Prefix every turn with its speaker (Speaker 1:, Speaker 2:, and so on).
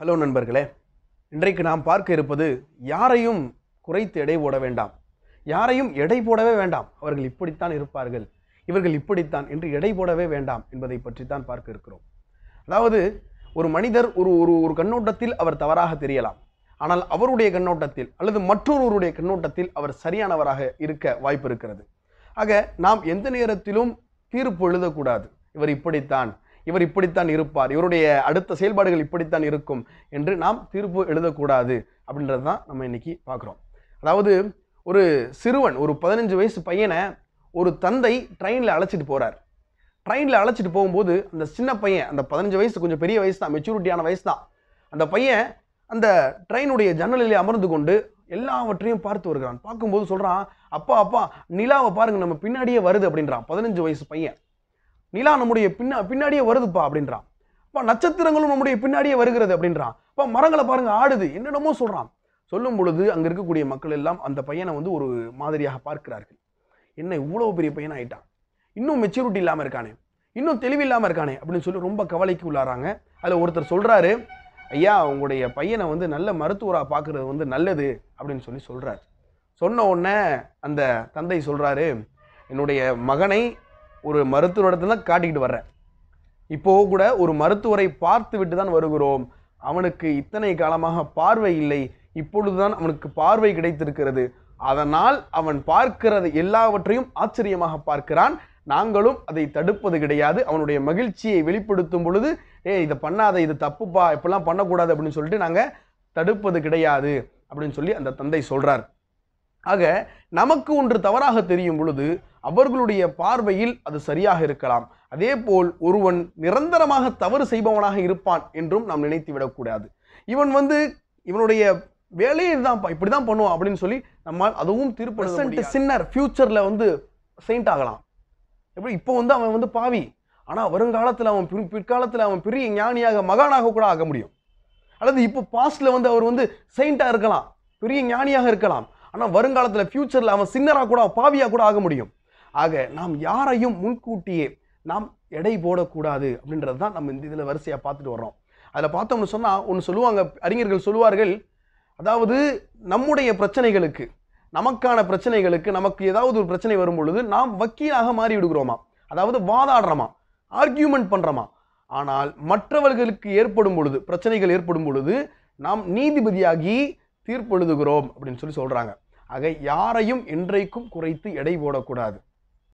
Speaker 1: hello நண்பர்களே இன்றைக்கு நாம் பார்க்க இருப்பது யாரையும் குறைத்து எடை போட வேண்டாம் யாரையும் எடை போடவே வேண்டாம் அவர்கள் இப்படித்தான் இருப்பார்கள் இவர்கள் இப்படித்தான் என்று எடை போடவே வேண்டாம் என்பதை பற்றித்தான் பார்க்க இருக்கிறோம் அதாவது ஒரு மனிதர் ஒரு ஒரு ஒரு கண்ணோட்டத்தில் அவர் தவறாக தெரியலாம் ஆனால் அவருடைய கண்ணோட்டத்தில் அல்லது மற்றொருவருடைய கண்ணோட்டத்தில் அவர் சரியானவராக இருக்க வாய்ப்பு இருக்கிறது ஆக நாம் எந்த நேரத்திலும் தீர்ப்பு எழுதக்கூடாது இவர் இப்படித்தான் இவர் இப்படித்தான் இருப்பார் இவருடைய அடுத்த செயல்பாடுகள் இப்படித்தான் இருக்கும் என்று நாம் தீர்ப்பு எழுதக்கூடாது அப்படின்றது தான் நம்ம இன்னைக்கு பார்க்குறோம் அதாவது ஒரு சிறுவன் ஒரு பதினஞ்சு வயசு பையனை ஒரு தந்தை ட்ரெயினில் அழைச்சிட்டு போகிறார் ட்ரெயினில் அழைச்சிட்டு போகும்போது அந்த சின்ன பையன் அந்த பதினஞ்சு வயசு கொஞ்சம் பெரிய வயசு தான் மெச்சூரிட்டியான வயசு தான் அந்த பையன் அந்த ட்ரெயினுடைய ஜன்னலிலே அமர்ந்து கொண்டு எல்லாவற்றையும் பார்த்து வருகிறான் பார்க்கும்போது சொல்கிறான் அப்பா அப்பா நிலாவை பாருங்கள் நம்ம பின்னாடியே வருது அப்படின்றான் பதினஞ்சு வயசு பையன் நிலா நம்முடைய பின்னா பின்னாடியே வருதுப்பா அப்படின்றான் அப்போ நட்சத்திரங்களும் நம்முடைய பின்னாடியே வருகிறது அப்படின்றான் அப்போ மரங்களை பாருங்கள் ஆடுது என்னென்னமோ சொல்கிறான் சொல்லும் பொழுது அங்கே இருக்கக்கூடிய மக்கள் எல்லாம் அந்த பையனை வந்து ஒரு மாதிரியாக பார்க்கிறார்கள் என்ன இவ்வளோ பெரிய பையன் ஆயிட்டான் இன்னும் மெச்சூரிட்டி இல்லாமல் இருக்கானே இன்னும் தெளிவு இல்லாமல் இருக்கானே அப்படின்னு சொல்லி ரொம்ப கவலைக்கு உள்ளாராங்க அதில் ஒருத்தர் சொல்கிறாரு ஐயா உங்களுடைய பையனை வந்து நல்ல மருத்துவராக பார்க்குறது வந்து நல்லது அப்படின்னு சொல்லி சொல்கிறார் சொன்ன உடனே அந்த தந்தை சொல்கிறாரு என்னுடைய மகனை ஒரு மருத்துவரிடத்துல தான் காட்டிக்கிட்டு வர்றேன் இப்போ கூட ஒரு மருத்துவரை பார்த்து விட்டு தான் வருகிறோம் அவனுக்கு இத்தனை காலமாக பார்வை இல்லை இப்பொழுதுதான் அவனுக்கு பார்வை கிடைத்திருக்கிறது அதனால் அவன் பார்க்கிறது எல்லாவற்றையும் ஆச்சரியமாக பார்க்கிறான் நாங்களும் அதை தடுப்பது கிடையாது அவனுடைய மகிழ்ச்சியை வெளிப்படுத்தும் பொழுது ஏ இதை பண்ணாத இது தப்புப்பா இப்பெல்லாம் பண்ணக்கூடாது அப்படின்னு சொல்லிட்டு நாங்கள் தடுப்பது கிடையாது அப்படின்னு சொல்லி அந்த தந்தை சொல்கிறார் ஆக நமக்கு ஒன்று தவறாக தெரியும் பொழுது அவர்களுடைய பார்வையில் அது சரியாக இருக்கலாம் அதே போல் ஒருவன் நிரந்தரமாக தவறு செய்பவனாக இருப்பான் என்றும் நாம் நினைத்து விடக்கூடாது இவன் வந்து இவனுடைய வேலையை இதுதான் இப்படி தான் பண்ணுவான் அப்படின்னு சொல்லி நம்மால் அதுவும் தீர்ப்பு சின்னர் ஃபியூச்சரில் வந்து செயின்ட் ஆகலாம் எப்படி இப்போ வந்து அவன் வந்து பாவி ஆனால் வருங்காலத்தில் அவன் பிற்காலத்தில் அவன் பெரிய ஞானியாக மகானாக கூட ஆக முடியும் அல்லது இப்போ பாஸ்டில் வந்து அவர் வந்து செயின்ட்டாக இருக்கலாம் பெரிய ஞானியாக இருக்கலாம் ஆனால் வருங்காலத்தில் ஃப்யூச்சரில் அவன் சின்னராக கூட பாவியாக கூட ஆக முடியும் ஆக நாம் யாரையும் முன்கூட்டியே நாம் எடை போடக்கூடாது அப்படின்றது தான் நம்ம இந்த இதில் வரிசையாக பார்த்துட்டு வர்றோம் அதில் பார்த்தோம்னு சொன்னால் ஒன்று சொல்லுவாங்க அறிஞர்கள் சொல்லுவார்கள் அதாவது நம்முடைய பிரச்சனைகளுக்கு நமக்கான பிரச்சனைகளுக்கு நமக்கு ஏதாவது ஒரு பிரச்சனை வரும் பொழுது நாம் வக்கீலாக மாறி விடுகிறோமா அதாவது வாதாடுறோமா ஆர்கியூமெண்ட் பண்ணுறோமா ஆனால் மற்றவர்களுக்கு ஏற்படும் பொழுது பிரச்சனைகள் ஏற்படும் பொழுது நாம் நீதிபதியாகி தீர்ப்பெழுதுகிறோம் அப்படின்னு சொல்லி சொல்கிறாங்க ஆக யாரையும் என்றைக்கும் குறைத்து எடை போடக்கூடாது